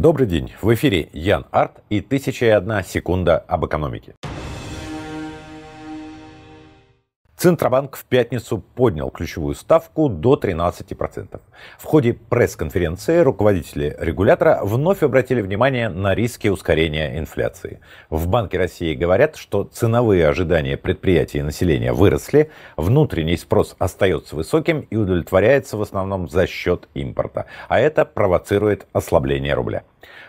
Добрый день, в эфире Ян Арт и «Тысяча и одна секунда об экономике». Центробанк в пятницу поднял ключевую ставку до 13%. В ходе пресс-конференции руководители регулятора вновь обратили внимание на риски ускорения инфляции. В Банке России говорят, что ценовые ожидания предприятий и населения выросли, внутренний спрос остается высоким и удовлетворяется в основном за счет импорта, а это провоцирует ослабление рубля.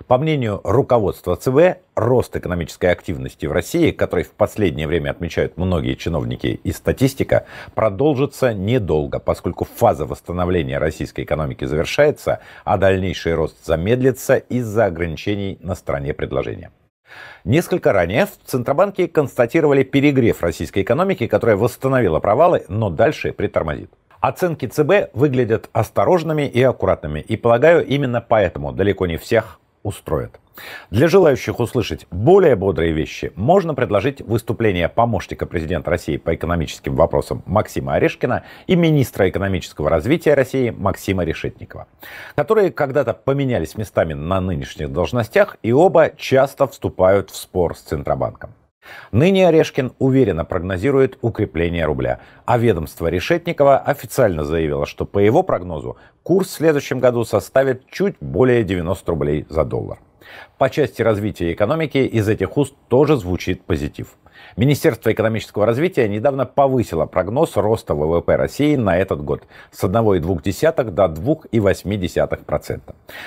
По мнению руководства ЦБ, рост экономической активности в России, который в последнее время отмечают многие чиновники и статистика, продолжится недолго, поскольку фаза восстановления российской экономики завершается, а дальнейший рост замедлится из-за ограничений на стороне предложения. Несколько ранее в Центробанке констатировали перегрев российской экономики, которая восстановила провалы, но дальше притормозит. Оценки ЦБ выглядят осторожными и аккуратными, и полагаю, именно поэтому далеко не всех устроит. Для желающих услышать более бодрые вещи, можно предложить выступление помощника президента России по экономическим вопросам Максима Орешкина и министра экономического развития России Максима Решетникова, которые когда-то поменялись местами на нынешних должностях и оба часто вступают в спор с Центробанком. Ныне Орешкин уверенно прогнозирует укрепление рубля, а ведомство Решетникова официально заявило, что по его прогнозу курс в следующем году составит чуть более 90 рублей за доллар. По части развития экономики из этих уст тоже звучит позитив – Министерство экономического развития недавно повысило прогноз роста ВВП России на этот год с 1,2 до 2,8%.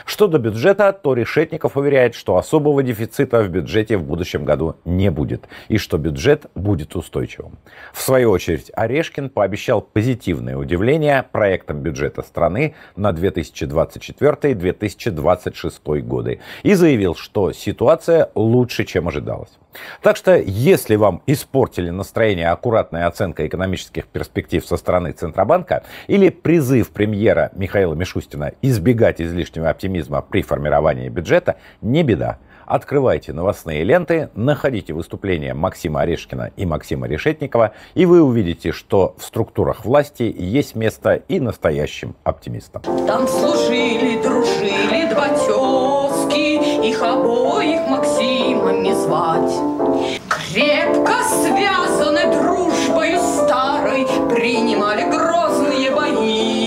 Что до бюджета, то Решетников уверяет, что особого дефицита в бюджете в будущем году не будет и что бюджет будет устойчивым. В свою очередь, Орешкин пообещал позитивное удивление проектом бюджета страны на 2024-2026 годы и заявил, что ситуация лучше, чем ожидалось. Так что, если вам испортили настроение аккуратная оценка экономических перспектив со стороны Центробанка или призыв премьера Михаила Мишустина избегать излишнего оптимизма при формировании бюджета, не беда. Открывайте новостные ленты, находите выступления Максима Орешкина и Максима Решетникова, и вы увидите, что в структурах власти есть место и настоящим оптимистам. Там служили, дружили два тезки, их обоих Максимами звать. Крепко связаны дружбою старой, принимали грозные бои.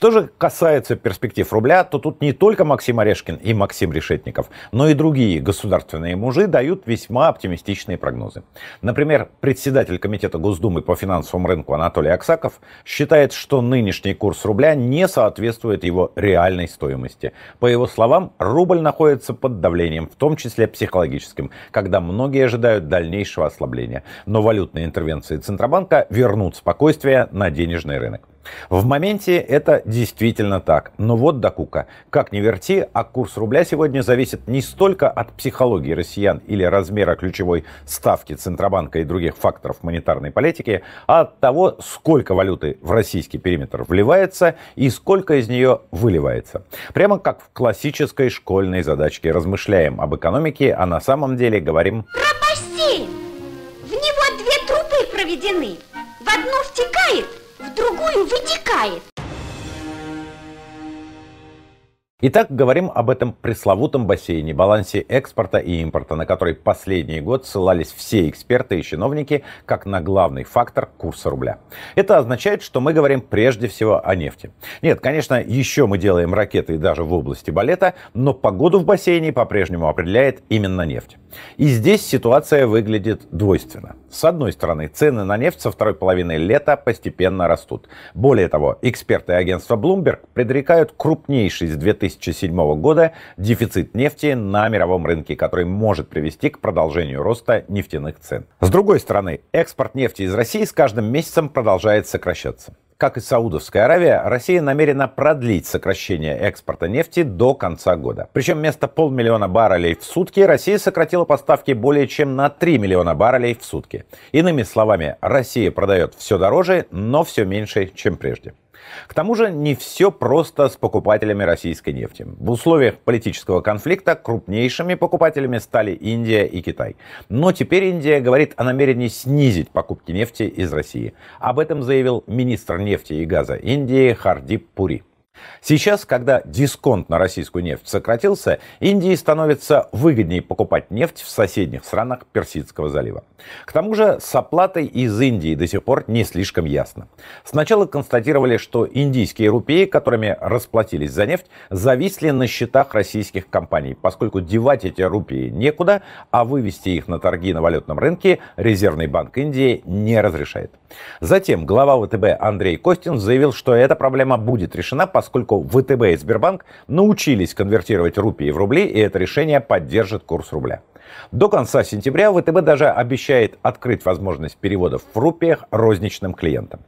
Что же касается перспектив рубля, то тут не только Максим Орешкин и Максим Решетников, но и другие государственные мужи дают весьма оптимистичные прогнозы. Например, председатель Комитета Госдумы по финансовому рынку Анатолий Аксаков считает, что нынешний курс рубля не соответствует его реальной стоимости. По его словам, рубль находится под давлением, в том числе психологическим, когда многие ожидают дальнейшего ослабления. Но валютные интервенции Центробанка вернут спокойствие на денежный рынок. В моменте это действительно так. Но вот докука. Как ни верти, а курс рубля сегодня зависит не столько от психологии россиян или размера ключевой ставки Центробанка и других факторов монетарной политики, а от того, сколько валюты в российский периметр вливается и сколько из нее выливается. Прямо как в классической школьной задачке. Размышляем об экономике, а на самом деле говорим... Пропаси! В него две трубы проведены. В одну втекает, в другую вытекает. Итак, говорим об этом пресловутом бассейне, балансе экспорта и импорта, на который последний год ссылались все эксперты и чиновники как на главный фактор курса рубля. Это означает, что мы говорим прежде всего о нефти. Нет, конечно, еще мы делаем ракеты и даже в области балета, но погоду в бассейне по-прежнему определяет именно нефть. И здесь ситуация выглядит двойственно. С одной стороны, цены на нефть со второй половины лета постепенно растут. Более того, эксперты агентства Bloomberg предрекают крупнейший с 2000 2007 года дефицит нефти на мировом рынке, который может привести к продолжению роста нефтяных цен. С другой стороны, экспорт нефти из России с каждым месяцем продолжает сокращаться. Как и Саудовская Аравия, Россия намерена продлить сокращение экспорта нефти до конца года. Причем вместо полмиллиона баррелей в сутки Россия сократила поставки более чем на 3 миллиона баррелей в сутки. Иными словами, Россия продает все дороже, но все меньше, чем прежде. К тому же не все просто с покупателями российской нефти. В условиях политического конфликта крупнейшими покупателями стали Индия и Китай. Но теперь Индия говорит о намерении снизить покупки нефти из России. Об этом заявил министр нефти и газа Индии Хардип Пури. Сейчас, когда дисконт на российскую нефть сократился, Индии становится выгоднее покупать нефть в соседних странах Персидского залива. К тому же с оплатой из Индии до сих пор не слишком ясно. Сначала констатировали, что индийские рупии, которыми расплатились за нефть, зависли на счетах российских компаний, поскольку девать эти рупии некуда, а вывести их на торги на валютном рынке Резервный банк Индии не разрешает. Затем глава ВТБ Андрей Костин заявил, что эта проблема будет решена, поскольку поскольку ВТБ и Сбербанк научились конвертировать рупии в рубли, и это решение поддержит курс рубля. До конца сентября ВТБ даже обещает открыть возможность переводов в рупиях розничным клиентам.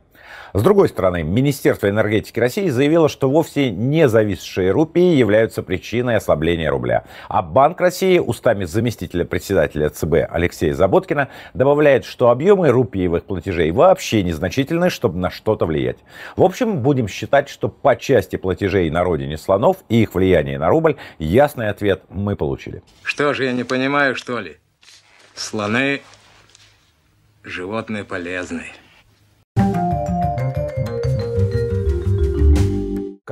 С другой стороны, Министерство энергетики России заявило, что вовсе не зависшие рупии являются причиной ослабления рубля. А Банк России устами заместителя председателя ЦБ Алексея Заботкина добавляет, что объемы рупиевых платежей вообще незначительны, чтобы на что-то влиять. В общем, будем считать, что по части платежей на родине слонов и их влияние на рубль ясный ответ мы получили. Что же, я не понимаю, что ли? Слоны – животные полезные.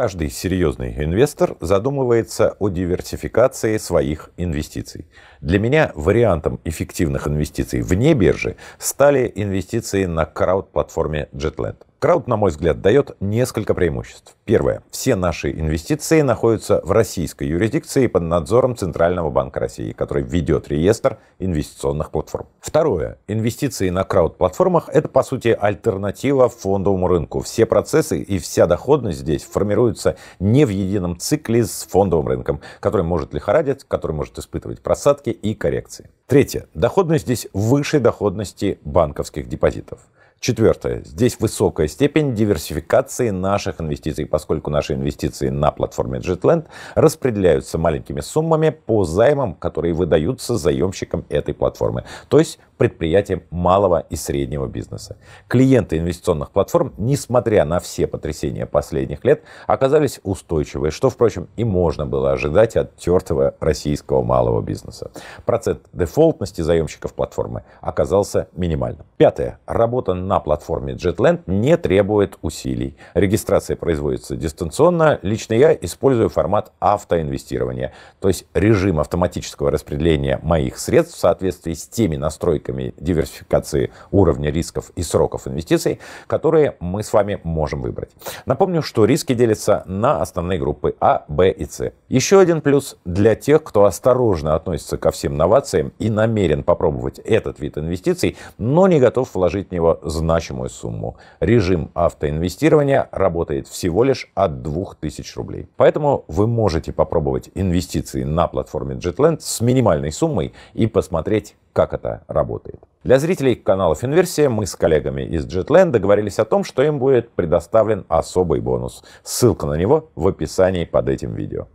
Каждый серьезный инвестор задумывается о диверсификации своих инвестиций. Для меня вариантом эффективных инвестиций вне биржи стали инвестиции на крауд-платформе JetLand. Крауд, на мой взгляд, дает несколько преимуществ. Первое. Все наши инвестиции находятся в российской юрисдикции под надзором Центрального банка России, который ведет реестр инвестиционных платформ. Второе. Инвестиции на крауд-платформах – это, по сути, альтернатива фондовому рынку. Все процессы и вся доходность здесь формируются не в едином цикле с фондовым рынком, который может лихорадить, который может испытывать просадки и коррекции. Третье. Доходность здесь выше доходности банковских депозитов. Четвертое. Здесь высокая степень диверсификации наших инвестиций, поскольку наши инвестиции на платформе JetLand распределяются маленькими суммами по займам, которые выдаются заемщикам этой платформы, то есть предприятиям малого и среднего бизнеса. Клиенты инвестиционных платформ, несмотря на все потрясения последних лет, оказались устойчивы, что, впрочем, и можно было ожидать от тертого российского малого бизнеса. Процент дефолтности заемщиков платформы оказался минимальным. Пятое. Работа на платформе JetLand не требует усилий. Регистрация производится дистанционно. Лично я использую формат автоинвестирования, то есть режим автоматического распределения моих средств в соответствии с теми настройками диверсификации уровня рисков и сроков инвестиций, которые мы с вами можем выбрать. Напомню, что риски делятся на основные группы А, Б и С. Еще один плюс для тех, кто осторожно относится ко всем новациям и намерен попробовать этот вид инвестиций, но не готов вложить в него значимую сумму. Режим автоинвестирования работает всего лишь от 2000 рублей. Поэтому вы можете попробовать инвестиции на платформе JetLand с минимальной суммой и посмотреть, как это работает. Для зрителей канала Финверсия мы с коллегами из JetLand договорились о том, что им будет предоставлен особый бонус. Ссылка на него в описании под этим видео.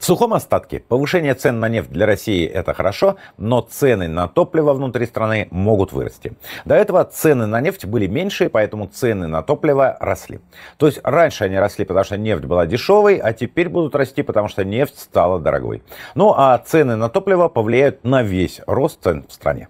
В сухом остатке повышение цен на нефть для России это хорошо, но цены на топливо внутри страны могут вырасти. До этого цены на нефть были меньше, поэтому цены на топливо росли. То есть раньше они росли, потому что нефть была дешевой, а теперь будут расти, потому что нефть стала дорогой. Ну а цены на топливо повлияют на весь рост цен в стране.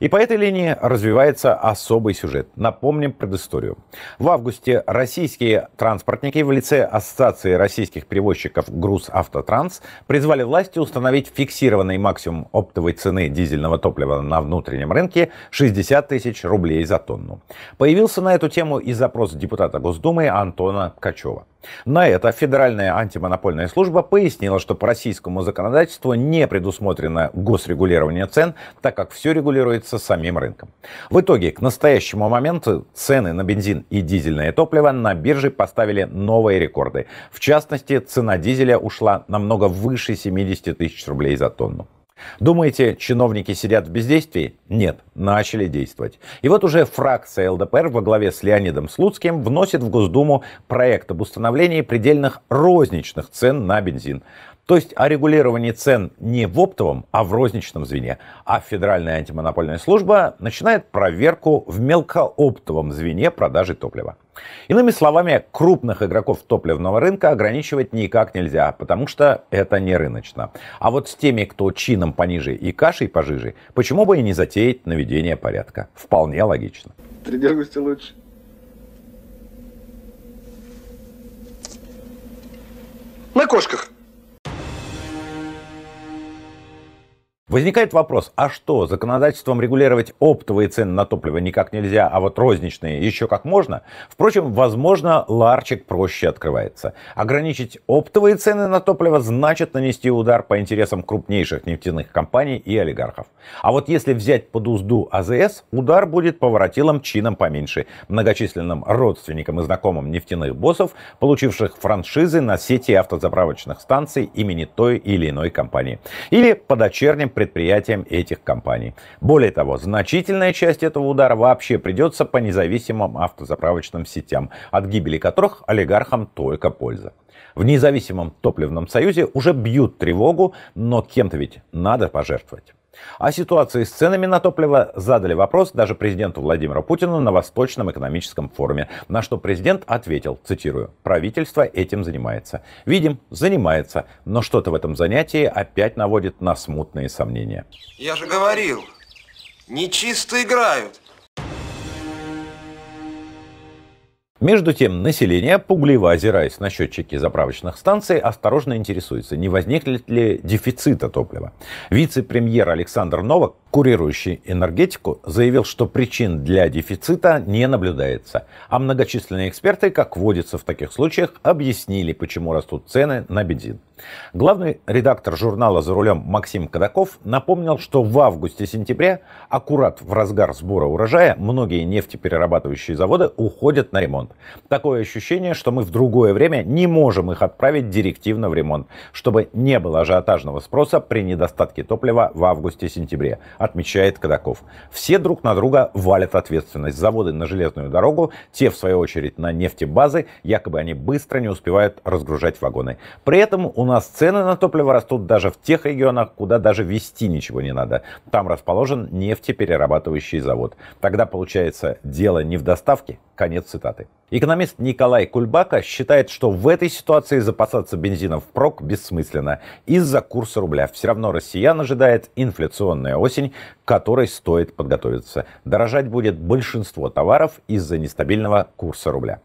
И по этой линии развивается особый сюжет. Напомним предысторию. В августе российские транспортники в лице Ассоциации российских перевозчиков «Грузавтотранс» призвали власти установить фиксированный максимум оптовой цены дизельного топлива на внутреннем рынке 60 тысяч рублей за тонну. Появился на эту тему и запрос депутата Госдумы Антона Качева. На это Федеральная антимонопольная служба пояснила, что по российскому законодательству не предусмотрено госрегулирование цен, так как все регулируется самим рынком. В итоге к настоящему моменту цены на бензин и дизельное топливо на бирже поставили новые рекорды. В частности, цена дизеля ушла намного выше 70 тысяч рублей за тонну. Думаете, чиновники сидят в бездействии? Нет, начали действовать. И вот уже фракция ЛДПР во главе с Леонидом Слуцким вносит в Госдуму проект об установлении предельных розничных цен на бензин. То есть о регулировании цен не в оптовом, а в розничном звене. А Федеральная антимонопольная служба начинает проверку в мелкооптовом звене продажи топлива. Иными словами, крупных игроков топливного рынка ограничивать никак нельзя, потому что это не рыночно. А вот с теми, кто чином пониже и кашей пожиже, почему бы и не затеять наведение порядка? Вполне логично. Тренируйся лучше. На кошках. Возникает вопрос, а что, законодательством регулировать оптовые цены на топливо никак нельзя, а вот розничные еще как можно? Впрочем, возможно, ларчик проще открывается. Ограничить оптовые цены на топливо значит нанести удар по интересам крупнейших нефтяных компаний и олигархов. А вот если взять под узду АЗС, удар будет по воротилам чинам поменьше, многочисленным родственникам и знакомым нефтяных боссов, получивших франшизы на сети автозаправочных станций имени той или иной компании. Или по дочерним предприятиям этих компаний. Более того, значительная часть этого удара вообще придется по независимым автозаправочным сетям, от гибели которых олигархам только польза. В независимом топливном союзе уже бьют тревогу, но кем-то ведь надо пожертвовать. О ситуации с ценами на топливо задали вопрос даже президенту Владимиру Путину на Восточном экономическом форуме, на что президент ответил, цитирую, «Правительство этим занимается». Видим, занимается, но что-то в этом занятии опять наводит на смутные сомнения. Я же говорил, нечисто играют. Между тем, население, пугливо озираясь на счетчики заправочных станций, осторожно интересуется, не возникнет ли дефицита топлива. Вице-премьер Александр Новак, курирующий энергетику, заявил, что причин для дефицита не наблюдается. А многочисленные эксперты, как водится в таких случаях, объяснили, почему растут цены на бензин. Главный редактор журнала «За рулем» Максим Кадаков напомнил, что в августе-сентябре, аккурат в разгар сбора урожая, многие нефтеперерабатывающие заводы уходят на ремонт ремонт. Такое ощущение, что мы в другое время не можем их отправить директивно в ремонт, чтобы не было ажиотажного спроса при недостатке топлива в августе-сентябре, отмечает Кадаков. Все друг на друга валят ответственность. Заводы на железную дорогу, те, в свою очередь, на нефтебазы, якобы они быстро не успевают разгружать вагоны. При этом у нас цены на топливо растут даже в тех регионах, куда даже вести ничего не надо. Там расположен нефтеперерабатывающий завод. Тогда получается дело не в доставке. Конец цитаты. Экономист Николай Кульбака считает, что в этой ситуации запасаться бензином впрок бессмысленно из-за курса рубля. Все равно россиян ожидает инфляционная осень, которой стоит подготовиться. Дорожать будет большинство товаров из-за нестабильного курса рубля.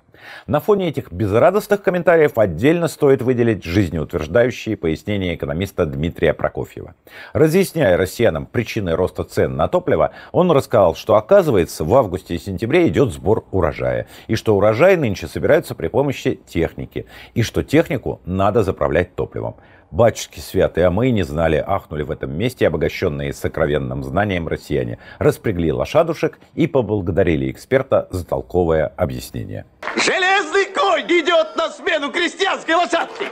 На фоне этих безрадостных комментариев отдельно стоит выделить жизнеутверждающие пояснения экономиста Дмитрия Прокофьева. Разъясняя россиянам причины роста цен на топливо, он рассказал, что оказывается в августе и сентябре идет сбор урожая, и что урожай нынче собираются при помощи техники, и что технику надо заправлять топливом батюшки святые, а мы не знали, ахнули в этом месте, обогащенные сокровенным знанием россияне, распрягли лошадушек и поблагодарили эксперта за толковое объяснение. Железный конь идет на смену крестьянской лошадки!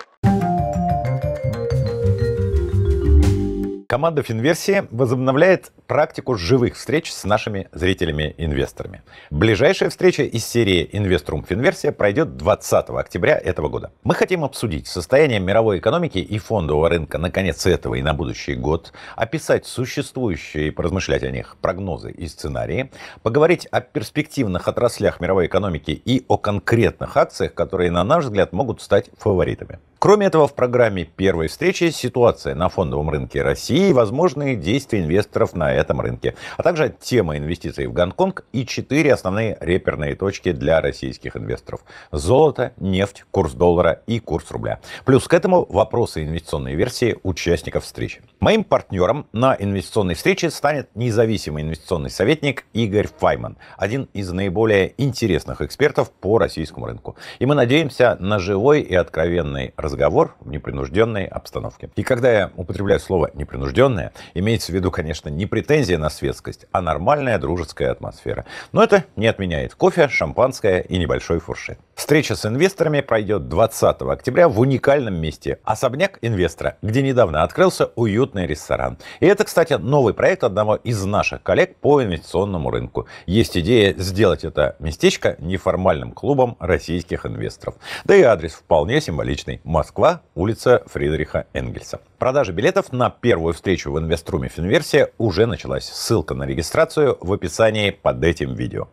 Команда Финверсии возобновляет практику живых встреч с нашими зрителями-инвесторами. Ближайшая встреча из серии «Инвеструм Финверсия» пройдет 20 октября этого года. Мы хотим обсудить состояние мировой экономики и фондового рынка на конец этого и на будущий год, описать существующие и поразмышлять о них прогнозы и сценарии, поговорить о перспективных отраслях мировой экономики и о конкретных акциях, которые, на наш взгляд, могут стать фаворитами. Кроме этого, в программе первой встречи ситуация на фондовом рынке России и возможные действия инвесторов на этом рынке, а также тема инвестиций в Гонконг и четыре основные реперные точки для российских инвесторов. Золото, нефть, курс доллара и курс рубля. Плюс к этому вопросы инвестиционной версии участников встречи. Моим партнером на инвестиционной встрече станет независимый инвестиционный советник Игорь Файман, один из наиболее интересных экспертов по российскому рынку. И мы надеемся на живой и откровенный разговор разговор в непринужденной обстановке. И когда я употребляю слово «непринужденное», имеется в виду, конечно, не претензия на светскость, а нормальная дружеская атмосфера. Но это не отменяет кофе, шампанское и небольшой фуршет. Встреча с инвесторами пройдет 20 октября в уникальном месте – особняк инвестора, где недавно открылся уютный ресторан. И это, кстати, новый проект одного из наших коллег по инвестиционному рынку. Есть идея сделать это местечко неформальным клубом российских инвесторов. Да и адрес вполне символичный – Москва, улица Фридриха Энгельса. Продажа билетов на первую встречу в инвеструме Финверсия уже началась. Ссылка на регистрацию в описании под этим видео.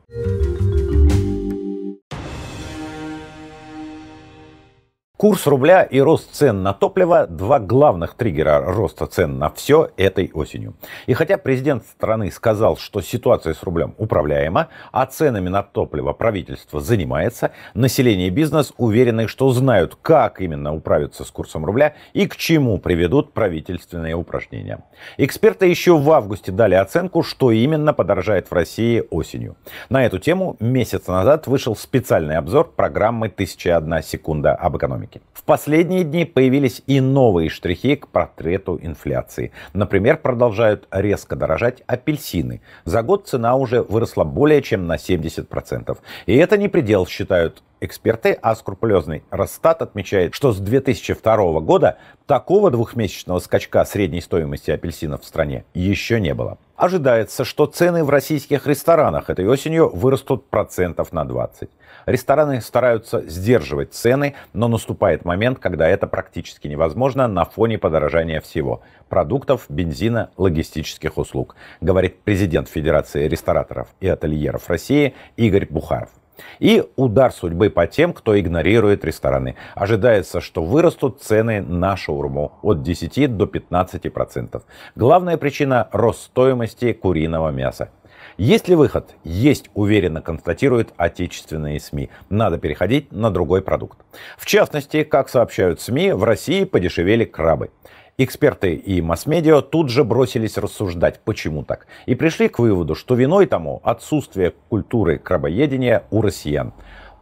Курс рубля и рост цен на топливо – два главных триггера роста цен на все этой осенью. И хотя президент страны сказал, что ситуация с рублем управляема, а ценами на топливо правительство занимается, население и бизнес уверены, что знают, как именно управиться с курсом рубля и к чему приведут правительственные упражнения. Эксперты еще в августе дали оценку, что именно подорожает в России осенью. На эту тему месяц назад вышел специальный обзор программы «Тысяча одна секунда об экономике» экономики. В последние дни появились и новые штрихи к портрету инфляции. Например, продолжают резко дорожать апельсины. За год цена уже выросла более чем на 70%. И это не предел, считают эксперты, а скрупулезный Росстат отмечает, что с 2002 года такого двухмесячного скачка средней стоимости апельсинов в стране еще не было. Ожидается, что цены в российских ресторанах этой осенью вырастут процентов на 20. Рестораны стараются сдерживать цены, но наступает момент, когда это практически невозможно на фоне подорожания всего – продуктов, бензина, логистических услуг, говорит президент Федерации рестораторов и ательеров России Игорь Бухаров. И удар судьбы по тем, кто игнорирует рестораны. Ожидается, что вырастут цены на шаурму от 10 до 15%. процентов. Главная причина – рост стоимости куриного мяса. Есть ли выход? Есть, уверенно констатируют отечественные СМИ. Надо переходить на другой продукт. В частности, как сообщают СМИ, в России подешевели крабы. Эксперты и масс-медиа тут же бросились рассуждать, почему так, и пришли к выводу, что виной тому отсутствие культуры крабоедения у россиян.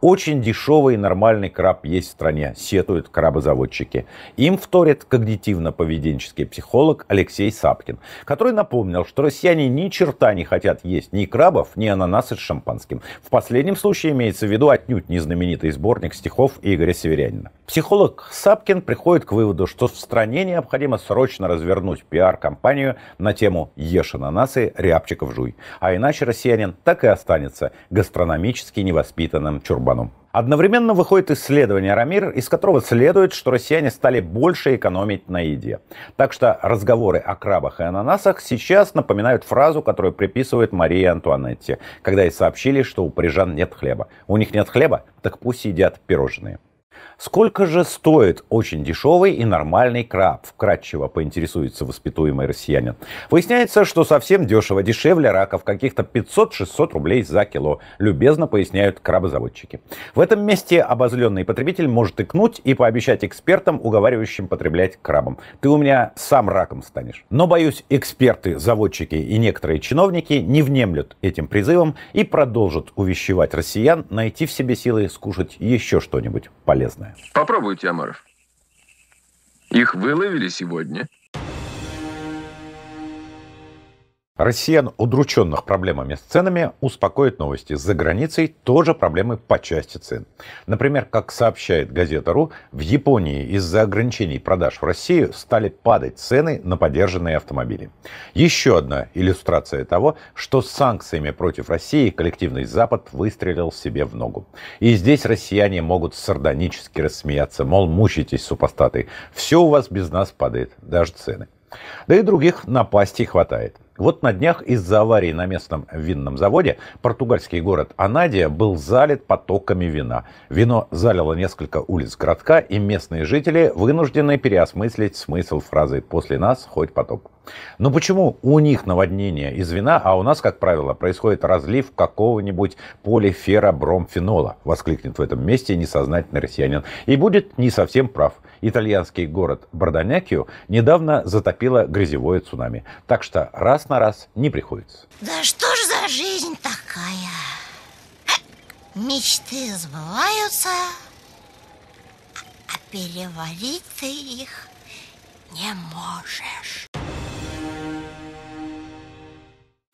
Очень дешевый и нормальный краб есть в стране, сетуют крабозаводчики. Им вторит когнитивно-поведенческий психолог Алексей Сапкин, который напомнил, что россияне ни черта не хотят есть ни крабов, ни ананасы с шампанским. В последнем случае имеется в виду отнюдь не знаменитый сборник стихов Игоря Северянина. Психолог Сапкин приходит к выводу, что в стране необходимо срочно развернуть пиар-компанию на тему «Ешь ананасы, рябчиков жуй», а иначе россиянин так и останется гастрономически невоспитанным чурбаном страну. Одновременно выходит исследование «Рамир», из которого следует, что россияне стали больше экономить на еде. Так что разговоры о крабах и ананасах сейчас напоминают фразу, которую приписывают Марии Антуанетте, когда ей сообщили, что у парижан нет хлеба. У них нет хлеба? Так пусть едят пирожные. Сколько же стоит очень дешевый и нормальный краб? Вкратчиво поинтересуется воспитуемый россиянин. Выясняется, что совсем дешево, дешевле раков, каких-то 500-600 рублей за кило, любезно поясняют крабозаводчики. В этом месте обозленный потребитель может икнуть и пообещать экспертам, уговаривающим потреблять крабом. Ты у меня сам раком станешь. Но, боюсь, эксперты, заводчики и некоторые чиновники не внемлют этим призывом и продолжат увещевать россиян найти в себе силы скушать еще что-нибудь полезное полезное. Попробуйте, Амаров. Их выловили сегодня – Россиян, удрученных проблемами с ценами, успокоят новости. За границей тоже проблемы по части цен. Например, как сообщает газета РУ, в Японии из-за ограничений продаж в Россию стали падать цены на подержанные автомобили. Еще одна иллюстрация того, что с санкциями против России коллективный Запад выстрелил себе в ногу. И здесь россияне могут сардонически рассмеяться, мол, мучитесь, супостаты, все у вас без нас падает, даже цены. Да и других напастей хватает. Вот на днях из-за аварии на местном винном заводе португальский город Анадия был залит потоками вина. Вино залило несколько улиц городка, и местные жители вынуждены переосмыслить смысл фразы «после нас хоть потоп». Но почему у них наводнение из вина, а у нас, как правило, происходит разлив какого-нибудь полиферобромфенола? Воскликнет в этом месте несознательный россиянин. И будет не совсем прав. Итальянский город Бордонякио недавно затопило грязевое цунами. Так что раз на раз не приходится. Да что ж за жизнь такая? Мечты сбываются, а переварить ты их не можешь.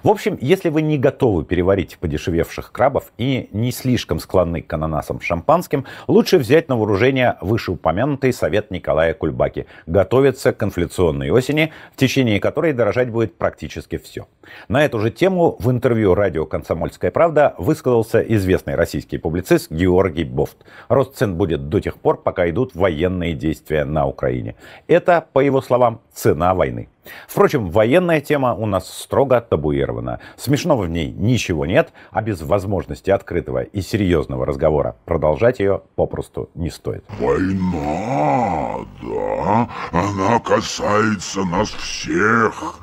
В общем, если вы не готовы переварить подешевевших крабов и не слишком склонны к ананасам шампанским, лучше взять на вооружение вышеупомянутый совет Николая Кульбаки. Готовится к инфляционной осени, в течение которой дорожать будет практически все. На эту же тему в интервью радио «Комсомольская правда» высказался известный российский публицист Георгий Бофт. Рост цен будет до тех пор, пока идут военные действия на Украине. Это, по его словам, цена войны. Впрочем, военная тема у нас строго табуирована. Смешного в ней ничего нет, а без возможности открытого и серьезного разговора продолжать ее попросту не стоит. Война, да, она касается нас всех.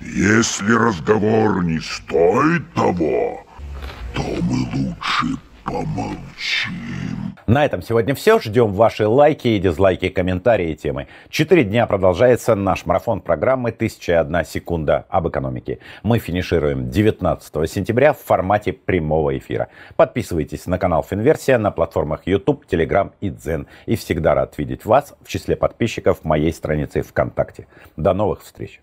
Если разговор не стоит того, то мы лучше Помолчим. На этом сегодня все. Ждем ваши лайки и дизлайки, комментарии и темы. Четыре дня продолжается наш марафон программы «1001 секунда об экономике». Мы финишируем 19 сентября в формате прямого эфира. Подписывайтесь на канал Финверсия на платформах YouTube, Telegram и Дзен. И всегда рад видеть вас в числе подписчиков моей страницы ВКонтакте. До новых встреч!